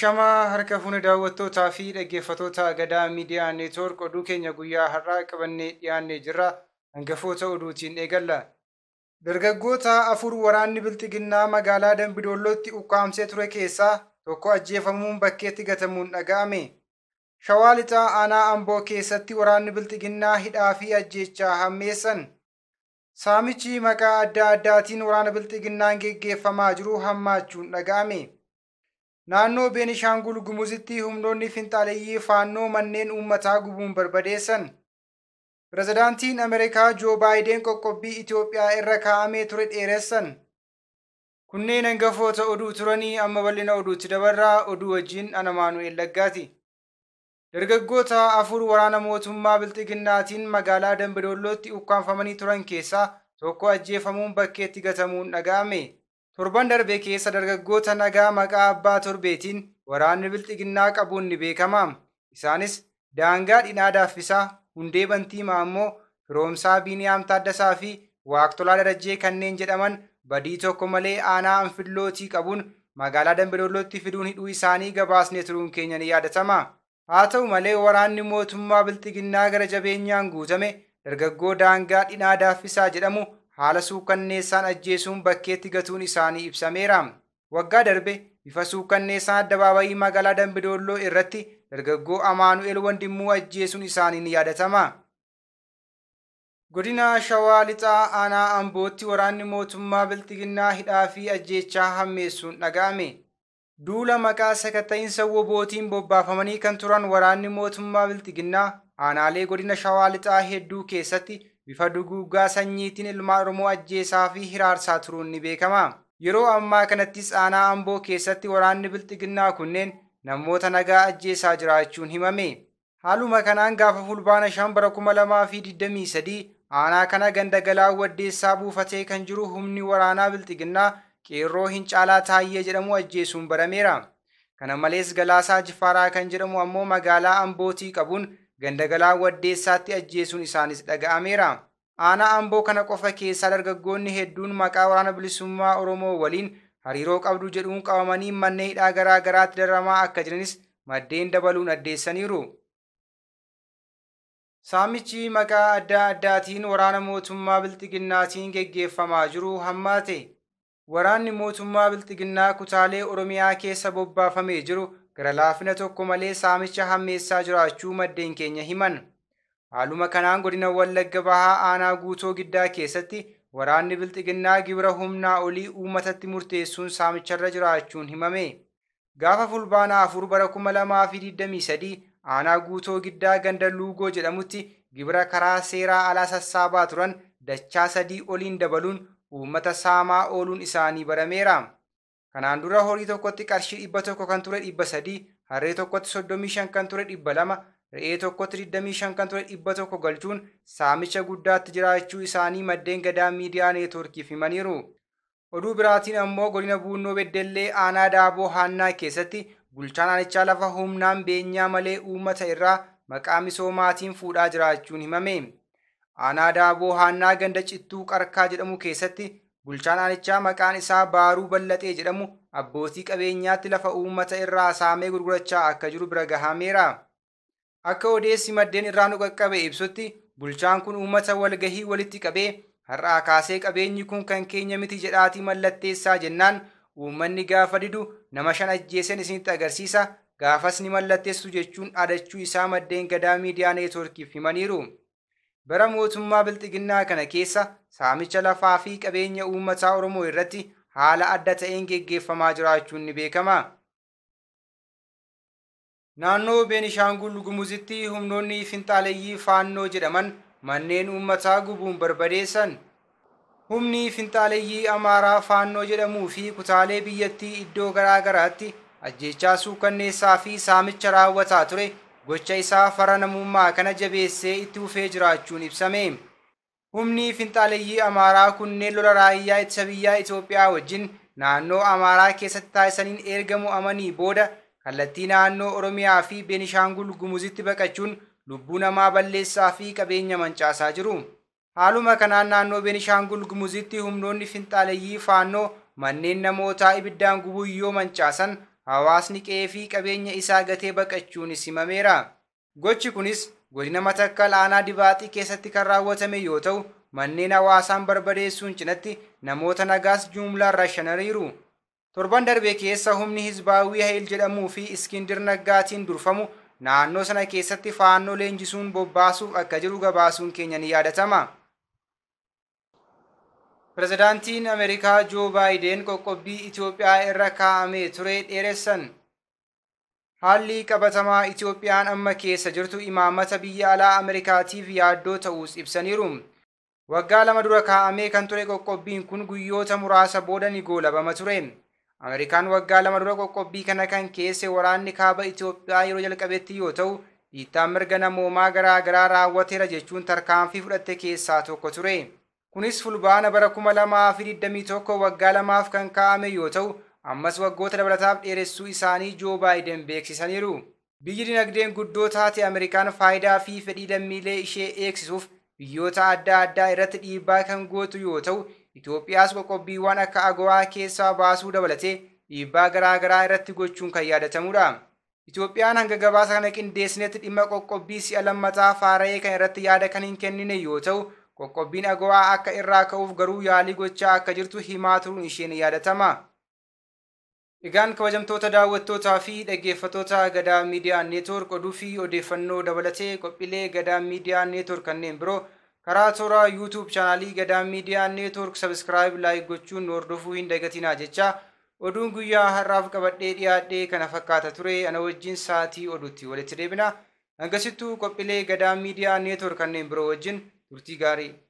shamaa harka fuunee daawwattootaa fi dhaggeeffattoota gadaa Miidiyaa Neetwoork oduu keenya guyyaa har'aa qabannee dhiyaannee jirra. Hangafoota oduutiin eegalla. Dargaggoota afur waraanni Bilxiginnaa magaalaa Dambidollootti ukkaamsee ture keessaa tokko ajjeefamuun bakkeetti gatamuun dhaga'ame. Shawaa lixaa aanaa Amboo keessatti waraanni Bilxiginnaa hidhaa fi ajjeechaa hammeessan. Saamichi maqaa adda addaatiin waraana Bilxiginnaan geggeeffamaa jiru hammaachuun dhaga'ame. Naannoo Beenishaangul gulgumuzitti humnoonni finxaaleyyii faannoo manneen uummataa gubuun barbadeessan. Pireezidaantiin Ameerikaa Joo Baayiden qoqqobbii Itoophiyaa irra kaa'amee ture dheeressan. Kunneen hangafoota oduu turanii amma bal'ina oduutti dabarraa oduu wajjin ana Maanu'eel Laggaati. Dargaggoota afur waraana mootummaa Bilxiginnaatiin magaalaa Dambidollootti ukkaanfamanii turan keessaa tokko ajjeefamuun bakkeetti gatamuun dhaga'ame. Torban darbe keessa dargaggoota nagaa maqaa abbaa torbeetiin waraanni bilxiginnaa qabuun ni beekamaam. Isaanis daangaa dhinaa daaffisaa, hundee bantiima immoo firoomsaa Biniyaam Taaddasaa fi Waaqtolaa Darajjee kanneen jedhaman badii tokko malee aanaa anfillootii qabuun magaalaa dambilollotti fiduun hidhuu isaanii gabaasnee turuun keenya ni yaadatama. Haa ta'u malee waraanni mootummaa bilxiginnaa gara jabeenyaan guutame dargaggoo daangaa dhinaa daaffisaa jedhamu haala suukanneessaan ajjeesuun bakkeetti gatuun isaanii ibsameera. Waggaa darbe bifa suukanneessaan addabaabayii magaalaa Dambidoolloo irratti dargaggoo Amaanu'el Wandimmuu ajjeesuun isaaniin yaadatama. Godina Shawaa Lixaa Aanaa Ambootti waraanni mootummaa Bilxiginnaa hidhaa fi ajjeechaa hammeessuun dhaga'ame. Duula maqaa sakata'iinsa wobootiin bobbaafamanii kan turan waraanni mootummaa Bilxiginnaa aanaalee godina Shawaa Lixaa hedduu keessatti bifa duguuggaa sanyiitiin ilmaan Oromoo ajjeesaa fi hiraarsaa turuun ni beekama. Yeroo ammaa kanattis aanaa Amboo keessatti waraanni bilxiginnaa kunneen namoota nagaa ajjeesaa jiraachuun himame. Haaluma kanaan gaafa fulbaana shambara kuma lamaa fi sadii aanaa kana ganda galaa waddeessaa buufatee kan jiru humni waraanaa bilxiginnaa qeerroo hin caalaa taayyee jedhamu ajjeesuun barameera. Kana malees Galaasaa Jifaaraa kan jedhamu ammoo magaalaa Ambootii qabuun gandagalaan waddeessaatti ajjeesuun isaanis dhaga'ameera. aanaa amboo kana qofa keessaa dargaggoonni hedduun maqaa waraana bilisummaa oromoo waliin hariiroo qabdu jedhuun qabamanii manneen hidhaa garaa garaatti daramaa akka jiranis maddeen dabaluun addeessaniiru. saamichi maqaa adda addaatiin waraana mootummaa bilxiginnaatiin geggeeffamaa jiru hammaate waraanni mootummaa bilxiginnaa kutaalee oromiyaa keessa bobbaafamee jiru gara laafina tokko malee saamicha hammeessaa jiraachuu maddeen keenya himan. Haaluma kanaan godina Wallagga Bahaa Aanaa Guutoo Giddaa keessatti waraanni bilxiginnaa gibira humnaa olii uummatatti murteessuun saamicharra jiraachuun himame. Gaafa fulbaana afur bara kuma lamaa fi sadii aanaa guutoo giddaa ganda luugoo jedhamutti gibira karaa seeraa alaa sassaabaa turan dachaa sadii oliin dabaluun uummata saamaa ooluun isaanii barameera. Kanaan dura horii tokkotti qarshii dhibba tokko kan ture dhibba sadii, harree tokkotti soddomii shan kan ture dhibba lama, re'ee tokkotti shan kan ture dhibba tokko galchuun saamicha guddaatti jiraachuu isaanii maddeen gadaa miidiyaa neetworkiif himaniiru. Oduu biraatiin ammoo godina Buunnoo Beddellee aanaa Daaboo Haannaa keessatti bulchaan aanichaa lafa humnaan beenyaa malee uummata irraa maqaa misoomaatiin fuudhaa jiraachuun himame. Aanaa Daaboo Haannaa ganda Cittuu Qarkaa jedhamu keessatti Bulchaan aanichaa maqaan isaa Baaruu Ballatee jedhamu abbootii qabeenyaatti lafa uummata irraa saamee gurgurachaa akka jiru bira gahameera. Akka odeessi maddeen irraa nu qaqqabe ibsutti bulchaan kun uummata walgahii walitti qabee har'aa kaasee qabeenyi kun kan keenya miti jedhaatii mallatteessaa jennaan uummanni gaafa didu nama shan ajjeesen isinitti agarsiisa gaafasni mallatteessu jechuun adachuu isaa maddeen gadaa miidiyaa neetworkiif himaniiru. bara mootummaa bilxiginnaa kana keessa saamicha lafaa fi qabeenya uummataa Oromoo irratti haala adda ta'een geggeeffamaa jiraachuun ni beekama. Naannoo Beenishaangul Gumuzitti humnoonni finxaaleyyii faannoo jedhaman manneen uummataa gubuun barbadeessan. Humni finxaaleyyii Amaaraa faannoo jedhamuu fi kutaalee biyyattii iddoo garaa garaatti ajjeechaa suukanneessaa fi saamicha raawwataa ture gocha isaa fara namummaa kana jabeessee itti hufee jiraachuun ibsame humni finxaaleyyii amaaraa kunneen lola raayyaa ittisa biyyaa itoophiyaa wajjin naannoo amaaraa keessatti taasisaniin ergamu amanii booda kallattii naannoo oromiyaa fi beenishaangul gumuzitti baqachuun lubbuu namaa balleessaa fi qabeenya mancaasaa jiru haaluma kanaan naannoo beenishaangul gumuzitti humnoonni finxaaleyyii faannoo manneen namootaa ibiddaan gubuyyoo mancaasan hawaasni qeefii qabeenya isaa gatee baqachuunis simameera. Gochi kunis godina matakka laanaa dibaaxii keessatti kan raawwatame yoo ta'u manneen hawaasaan barbadeessuun cinatti namoota nagaas juumlaan rashanariiru. Torban darbe keessa humni hizbaawwii Ha'il jedhamuu fi Iskindir Naggaatiin durfamu naannoo sana keessatti faannoo leenjisuun bobbaasuuf akka jiru gabaasuun keenya ni yaadatama. Pirezidaantiin Ameerikaa Joo Baayiden qoqqobbii Itoophiyaa irra kaa'amee ture dheeressan. Haalli qabatamaa Itoophiyaan amma keessa jirtu imaamata biyya alaa Ameerikaatiif yaaddoo ta'uus ibsaniiru. Waggaa lama dura kaa'amee kan ture qoqqobbiin kun guyyoota muraasa booda ni goolabama ture. Ameerikaan waggaa lama dura qoqqobbii kana kan keesse waraanni kaaba itiyoophiyaa yeroo jalqabetti yoo ta'u, dhiittaa mirga namoomaa garaa garaa raawwateera jechuun tarkaanfii fudhatte keessaa tokko ture. Kunis fulbaana bara kuma lamaa fi digdamii tokko waggaa lamaaf kan kaa'ame yoo ta'u, ammas waggoota dabalataaf dheeressuu isaanii joo baayiden beeksisaniiru. Biyyi dinagdeen guddoo taate Ameerikaan faayidaa fi fedhii lammiilee ishee eegsisuuf biyyoota adda addaa irratti dhiibbaa kan gootu yoo ta'u, Itoophiyaas qoqqobbiiwwan akka agowaa keessaa baasuu dabalatee dhiibbaa garaagaraa irratti gochuun kan yaadatamudha. Itoophiyaan hanga gabaasa kana qindeessinetti dhimma qoqqobbii si'a lammataa faara'ee kan irratti yaada kan hin kennine yoo ta'u qoqqobbiin agowaa akka irraa ka'uuf garuu yaalii gochaa akka jirtu himaa turuun isheen yaadatama. Egaan kabajamtoota daawwattootaa fi dhaggeeffattoota gadaa miidiyaan neetwoork oduu fi odeeffannoo dabalatee qophiilee gadaa miidiyaa neetwoork kanneen biroo karaa toora yuutuub chaanaalii gadaa miidiyaa neetwoork sabskraayib laayik gochuun hordofuu hin dagatinaa jecha oduun guyyaa har'aaf qabadhee dhiyaadhe kana fakkaata ture ana wajjin sa'atii oduutti walitti deebina. Hangasittuu qophiilee gadaa miidiyaa neetwoork urtigária